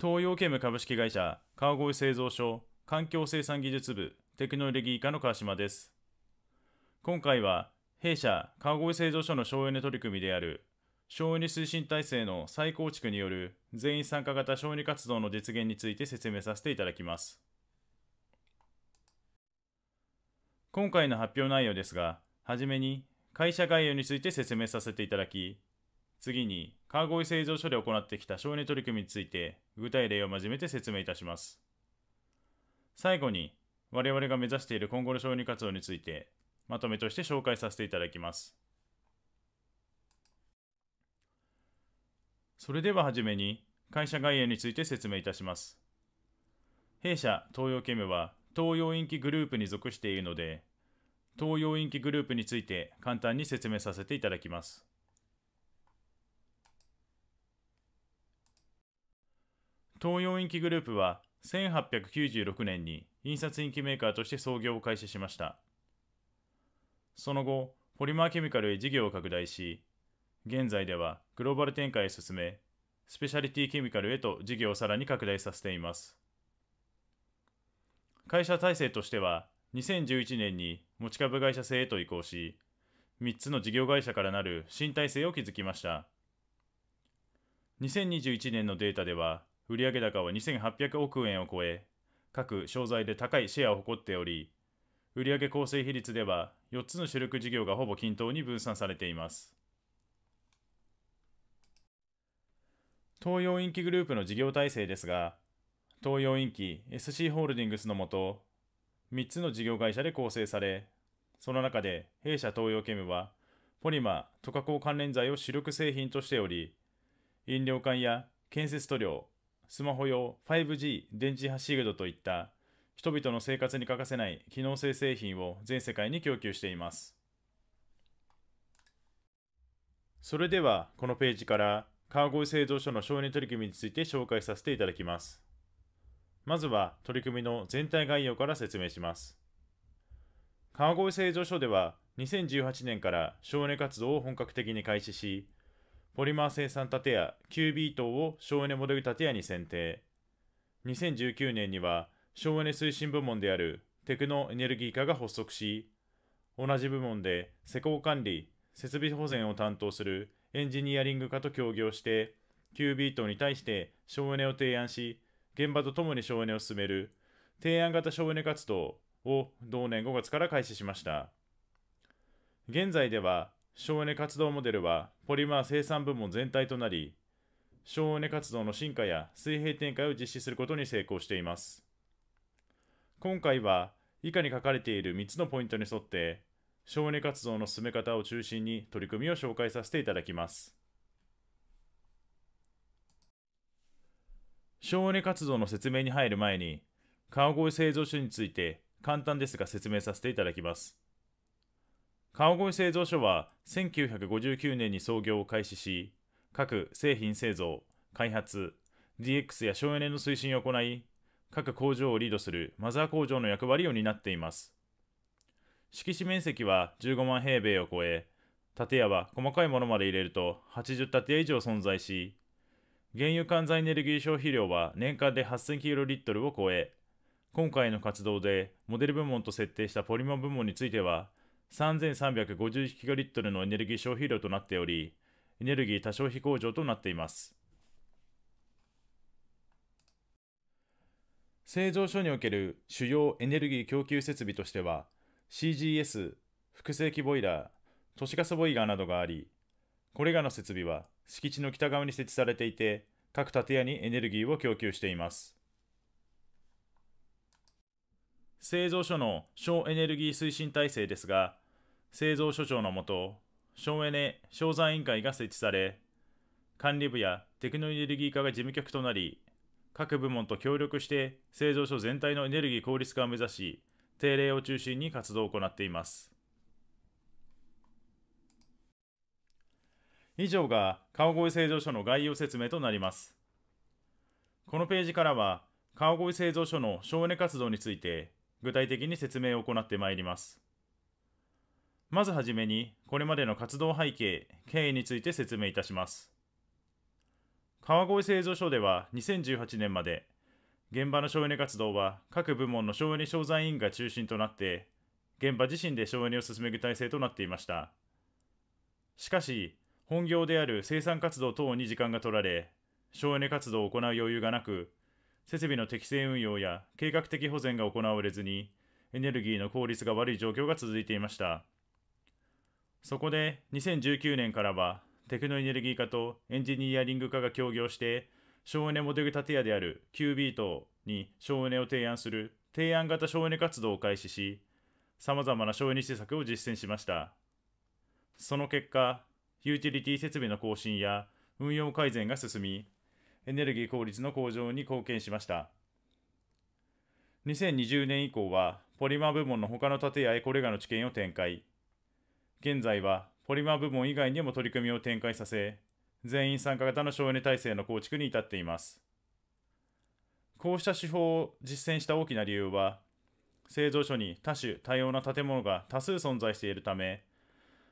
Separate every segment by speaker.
Speaker 1: 東洋ケム株式会社、川越製造所、環境生産技術部、テクノロギー課の川島です。今回は、弊社、川越製造所の省エネ取り組みである、省エネ推進体制の再構築による全員参加型省エネ活動の実現について説明させていただきます。今回の発表内容ですが、はじめに、会社概要について説明させていただき、次に、川越製造所で行ってきた省エネ取り組みについて、具体例を交えて説明いたします。最後に、我々が目指している今後の省エネ活動について、まとめとして紹介させていただきます。それでは初めに、会社概要について説明いたします。弊社東洋ケムは、東洋インキグループに属しているので、東洋インキグループについて簡単に説明させていただきます。東洋インキグループは1896年に印刷インキメーカーとして創業を開始しました。その後、ポリマーケミカルへ事業を拡大し、現在ではグローバル展開へ進め、スペシャリティケミカルへと事業をさらに拡大させています。会社体制としては、2011年に持ち株会社制へと移行し、3つの事業会社からなる新体制を築きました。2021年のデータでは、売上高は2800億円を超え、各商材で高いシェアを誇っており、売上構成比率では4つの主力事業がほぼ均等に分散されています。東洋インキグループの事業体制ですが、東洋インキ SC ホールディングスのもと、3つの事業会社で構成され、その中で弊社東洋ケムは、ポリマー、トカ鋼関連剤を主力製品としており、飲料管や建設塗料、スマホ用 5G 電磁波シールドといった人々の生活に欠かせない機能性製品を全世界に供給しています。それではこのページから川越製造所の承認取り組みについて紹介させていただきます。まずは取り組みの全体概要から説明します。川越製造所では2018年から省エネ活動を本格的に開始し、ポリマー生産建屋 QB 棟を省エネモデル建屋に選定。2019年には省エネ推進部門であるテクノエネルギー課が発足し、同じ部門で施工管理、設備保全を担当するエンジニアリング課と協業して、QB ーに対して省エネを提案し、現場とともに省エネを進める提案型省エネ活動を同年5月から開始しました。現在では省エネ活動モデルはポリマー生産部門全体となり、省エネ活動の進化や水平展開を実施することに成功しています。今回は以下に書かれている3つのポイントに沿って、省エネ活動の進め方を中心に取り組みを紹介させていただきます。省エネ活動の説明に入る前に、川越製造所について簡単ですが説明させていただきます。川越製造所は1959年に創業を開始し、各製品製造、開発、DX や省エネの推進を行い、各工場をリードするマザー工場の役割を担っています。敷地面積は15万平米を超え、建屋は細かいものまで入れると80建屋以上存在し、原油換算エネルギー消費量は年間で8000キロリットルを超え、今回の活動でモデル部門と設定したポリマ部門については、3351ギガリットルのエネルギー消費量となっており、エネルギー多消費工場となっています。製造所における主要エネルギー供給設備としては、CGS、複製機ボイラー、都市ガスボイラーなどがあり、これらの設備は敷地の北側に設置されていて、各建屋にエネルギーを供給しています。製造所の省エネルギー推進体制ですが、製造所長のもと、省エネ・商山委員会が設置され、管理部やテクノエネルギー化が事務局となり、各部門と協力して製造所全体のエネルギー効率化を目指し、定例を中心に活動を行っています。以上が川越製造所の概要説明となります。このページからは、川越製造所の省エネ活動について具体的に説明を行ってまいります。まずはじめに、これまでの活動背景、経緯について説明いたします。川越製造所では2018年まで、現場の省エネ活動は各部門の省エネ商材委員が中心となって、現場自身で省エネを進める体制となっていました。しかし、本業である生産活動等に時間が取られ、省エネ活動を行う余裕がなく、設備の適正運用や計画的保全が行われずに、エネルギーの効率が悪い状況が続いていました。そこで2019年からはテクノエネルギー化とエンジニアリング化が協業して省エネモデル建屋である Q ビートに省エネを提案する提案型省エネ活動を開始しさまざまな省エネ施策を実践しましたその結果ユーティリティ設備の更新や運用改善が進みエネルギー効率の向上に貢献しました2020年以降はポリマー部門の他の建屋へこれらの知見を展開現在はポリマー部門以外にも取り組みを展開させ、全員参加型の省エネ体制の構築に至っています。こうした手法を実践した大きな理由は、製造所に多種多様な建物が多数存在しているため、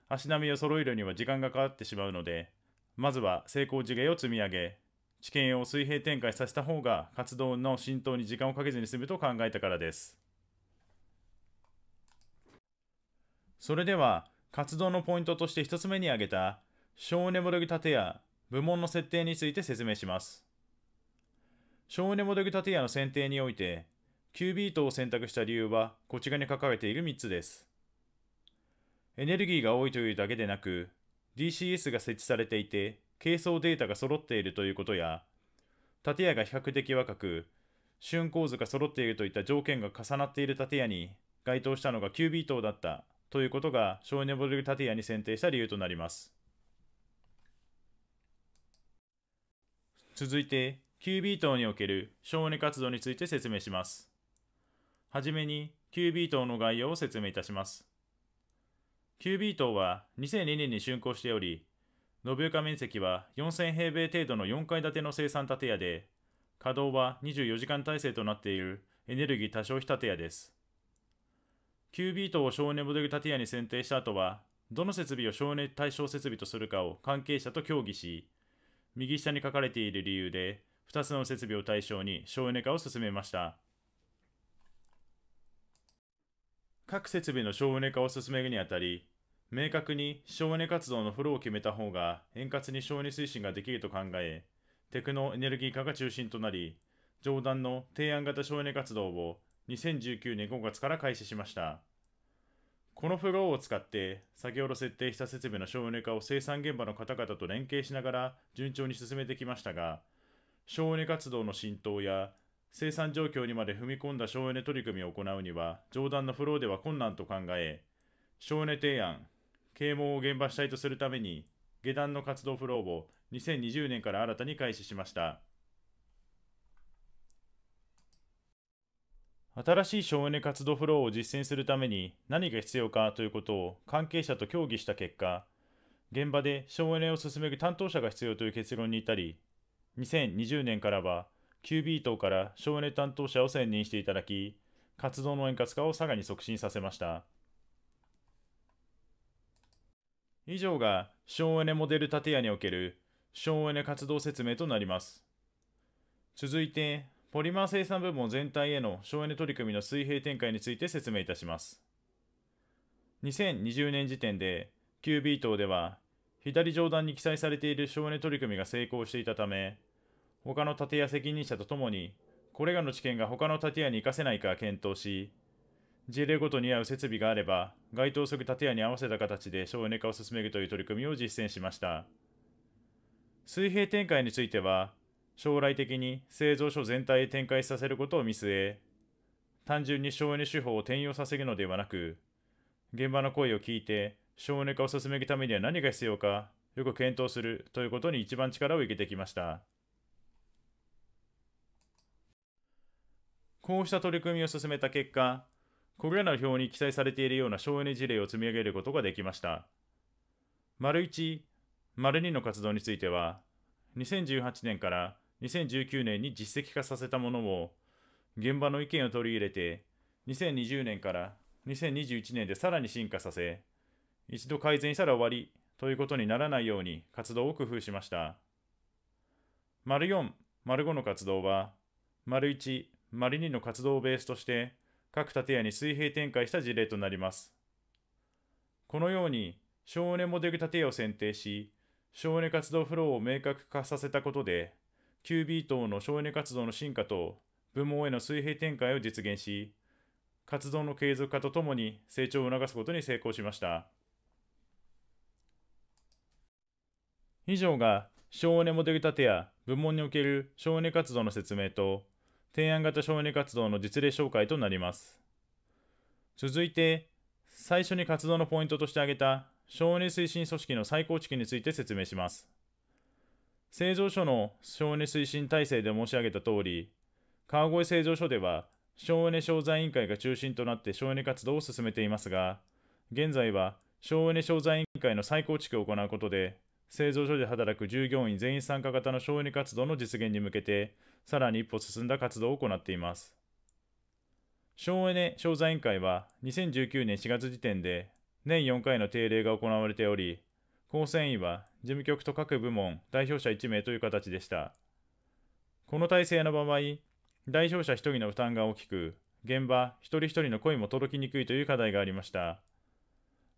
Speaker 1: 足並みを揃えるには時間がかかってしまうので、まずは成功事例を積み上げ、知見を水平展開させた方が活動の浸透に時間をかけずに済むと考えたからです。それでは、活動のポイントとして一つ目に挙げた省エネモデグ建屋部門の設定について説明します。省エネモデル建屋の選定において、9ビートを選択した理由はこちらに書かれている3つです。エネルギーが多いというだけでなく、DCS が設置されていて、係争データが揃っているということや、建屋が比較的若く、竣工図が揃っているといった条件が重なっている建屋に該当したのがービートだったということがショーネボルグ・タティアに選定した理由となります。続いて、9B 党における省エネ活動について説明します。はじめに 9B 党の概要を説明いたします。9B 党は2002年に竣工しており、延岡面積は4000平米程度の4階建ての生産建屋で、稼働は24時間体制となっているエネルギー多消費建屋です。9ビートを省エネモデルタティアに選定した後は、どの設備を省エネ対象設備とするかを関係者と協議し、右下に書かれている理由で、2つの設備を対象に省エネ化を進めました。各設備の省エネ化を進めるにあたり、明確に省エネ活動のフローを決めた方が円滑に省エネ推進ができると考え、テクノエネルギー化が中心となり、上段の提案型省エネ活動を2019年5月から開始しました。このフローを使って、先ほど設定した設備の省エネ化を生産現場の方々と連携しながら順調に進めてきましたが、省エネ活動の浸透や生産状況にまで踏み込んだ省エネ取り組みを行うには、上段のフローでは困難と考え、省エネ提案、啓蒙を現場主体とするために、下段の活動フローを2020年から新たに開始しました。新しい省エネ活動フローを実践するために何が必要かということを関係者と協議した結果、現場で省エネを進める担当者が必要という結論に至り、2020年からは QB 等から省エネ担当者を選任していただき、活動の円滑化をさらに促進させました。以上が省エネモデル建屋における省エネ活動説明となります。続いて、ポリマー生産部門全体への省エネ取り組みの水平展開について説明いたします。2020年時点で、q b 等では、左上段に記載されている省エネ取り組みが成功していたため、他の建屋責任者とともに、これらの知見が他の建屋に活かせないか検討し、事例ごとに合う設備があれば、該当する建屋に合わせた形で省エネ化を進めるという取り組みを実践しました。水平展開については、将来的に製造所全体へ展開させることを見据え、単純に省エネ手法を転用させるのではなく、現場の声を聞いて省エネ化を進めるためには何が必要か、よく検討するということに一番力を入れてきました。こうした取り組みを進めた結果、これらの表に記載されているような省エネ事例を積み上げることができました。丸1、丸2の活動については、2018年から2019年に実績化させたものを現場の意見を取り入れて2020年から2021年でさらに進化させ一度改善したら終わりということにならないように活動を工夫しました。丸4、丸5の活動は、丸1、丸2の活動をベースとして、各建屋に水平展開した事例となります。このように、省エネモデル建屋を選定し、省エネ活動フローを明確化させたことで、QB 等の省エネ活動の進化と部門への水平展開を実現し、活動の継続化とともに成長を促すことに成功しました。以上が省エネモデル立てや部門における省エネ活動の説明と提案型省エネ活動の実例紹介となります。続いて、最初に活動のポイントとして挙げた省エネ推進組織の再構築について説明します。製造所の省エネ推進体制で申し上げた通り、川越製造所では省エネ商材委員会が中心となって省エネ活動を進めていますが、現在は省エネ商材委員会の再構築を行うことで、製造所で働く従業員全員参加型の省エネ活動の実現に向けて、さらに一歩進んだ活動を行っています。省エネ商材委員会は2019年4月時点で、年4回の定例が行われており、構成員は事務局と各部門代表者1名という形でした。この体制の場合、代表者1人の負担が大きく、現場一人一人の声も届きにくいという課題がありました。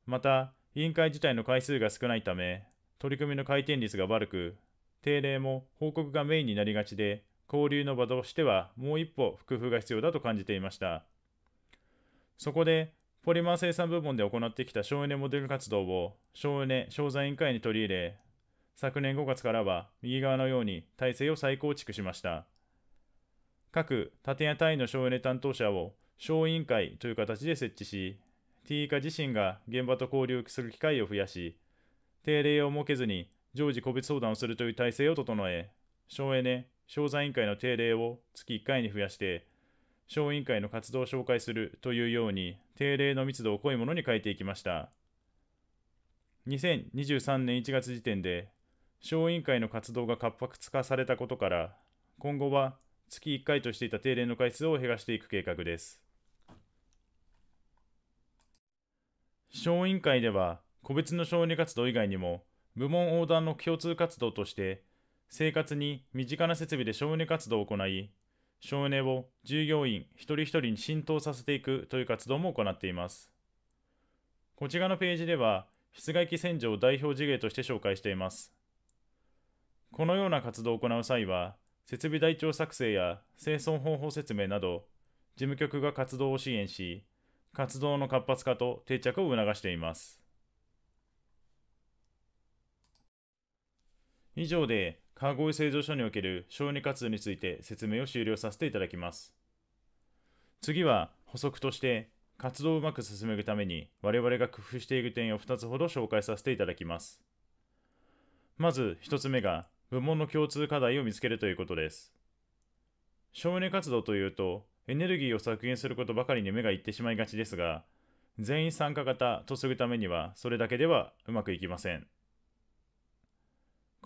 Speaker 1: また、委員会自体の回数が少ないため、取り組みの回転率が悪く、定例も報告がメインになりがちで、交流の場としてはもう一歩工夫が必要だと感じていました。そこで、ポリマー生産部門で行ってきた省エネモデル活動を省エネ商材委員会に取り入れ、昨年5月からは右側のように体制を再構築しました。各建屋単位の省エネ担当者を省委員会という形で設置し、T 化自身が現場と交流する機会を増やし、定例を設けずに常時個別相談をするという体制を整え、省エネ、商材委員会の定例を月1回に増やして、小委員会の活動を紹介するというように定例の密度を濃いものに変えていきました2023年1月時点で小委員会の活動が活発化されたことから今後は月1回としていた定例の回数を減らしていく計画です小委員会では個別の小児活動以外にも部門横断の共通活動として生活に身近な設備で小児活動を行い省エネを従業員一人一人に浸透させていくという活動も行っています。こちらのページでは、室外機洗浄を代表事例として紹介しています。このような活動を行う際は、設備台帳作成や生存方法説明など、事務局が活動を支援し、活動の活発化と定着を促しています。以上で、川越製造所における小児活動について説明を終了させていただきます。次は補足として、活動をうまく進めるために我々が工夫している点を2つほど紹介させていただきます。まず1つ目が、部門の共通課題を見つけるということです。省エネ活動というと、エネルギーを削減することばかりに目がいってしまいがちですが、全員参加型とするためには、それだけではうまくいきません。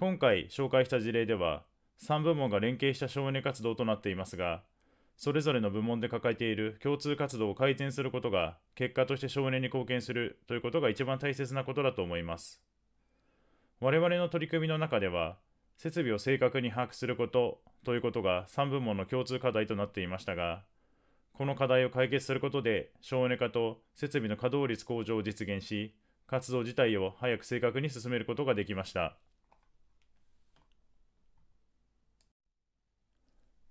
Speaker 1: 今回紹介した事例では、3部門が連携した省エネ活動となっていますが、それぞれの部門で抱えている共通活動を改善することが、結果として省エネに貢献するということが一番大切なことだと思います。我々の取り組みの中では、設備を正確に把握することということが3部門の共通課題となっていましたが、この課題を解決することで省エネ化と設備の稼働率向上を実現し、活動自体を早く正確に進めることができました。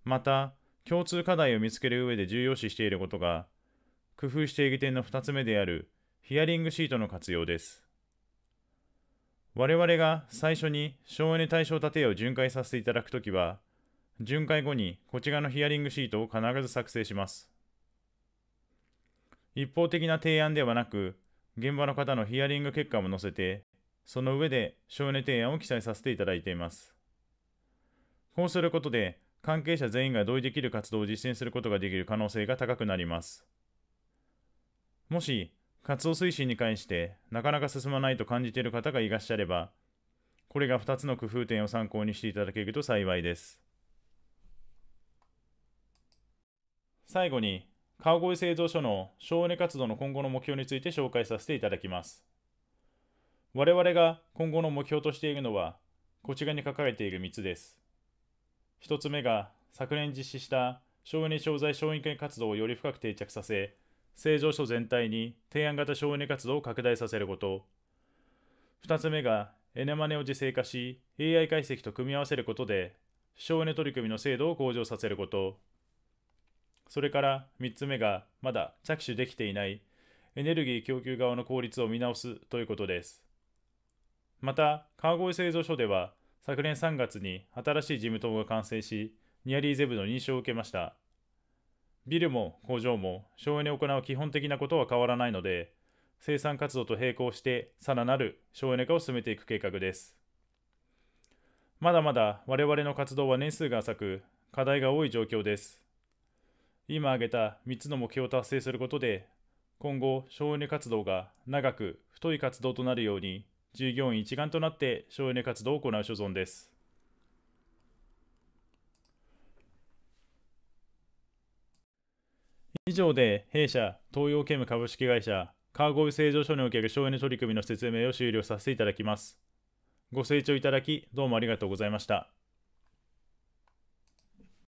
Speaker 1: また、共通課題を見つける上で重要視していることが、工夫していく点の2つ目であるヒアリングシートの活用です。我々が最初に省エネ対象建屋を巡回させていただくときは、巡回後にこちらのヒアリングシートを必ず作成します。一方的な提案ではなく、現場の方のヒアリング結果も載せて、その上で省エネ提案を記載させていただいています。こうすることで、関係者全員が同意できる活動を実践することができる可能性が高くなります。もし、活動推進に関してなかなか進まないと感じている方がいらっしゃれば、これが2つの工夫点を参考にしていただけると幸いです。最後に、川越製造所の省エネ活動の今後の目標について紹介させていただきます。我々が今後の目標としているのは、こちらに書かれている3つです。1つ目が昨年実施した省エネ商材省委員会活動をより深く定着させ、製造所全体に提案型省エネ活動を拡大させること。2つ目がエネマネを自制化し、AI 解析と組み合わせることで、省エネ取り組みの精度を向上させること。それから3つ目が、まだ着手できていないエネルギー供給側の効率を見直すということです。また、川越製造所では、昨年3月に新しい事務棟が完成し、ニアリーゼブの認証を受けました。ビルも工場も省エネを行う基本的なことは変わらないので、生産活動と並行してさらなる省エネ化を進めていく計画です。まだまだ我々の活動は年数が浅く、課題が多い状況です。今挙げた3つの目標を達成することで、今後省エネ活動が長く太い活動となるように従業員一丸となって省エネ活動を行う所存です。以上で弊社東洋ケム株式会社カーゴ越製造所における省エネ取り組みの説明を終了させていただきます。ご清聴いただきどうもありがとうございました。